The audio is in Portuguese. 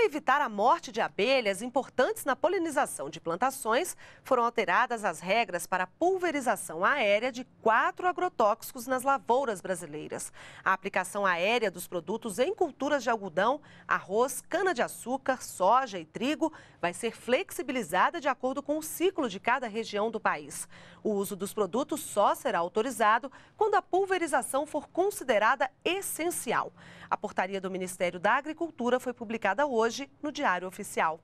Para evitar a morte de abelhas importantes na polinização de plantações, foram alteradas as regras para a pulverização aérea de quatro agrotóxicos nas lavouras brasileiras. A aplicação aérea dos produtos em culturas de algodão, arroz, cana-de-açúcar, soja e trigo vai ser flexibilizada de acordo com o ciclo de cada região do país. O uso dos produtos só será autorizado quando a pulverização for considerada essencial. A portaria do Ministério da Agricultura foi publicada hoje hoje no Diário Oficial.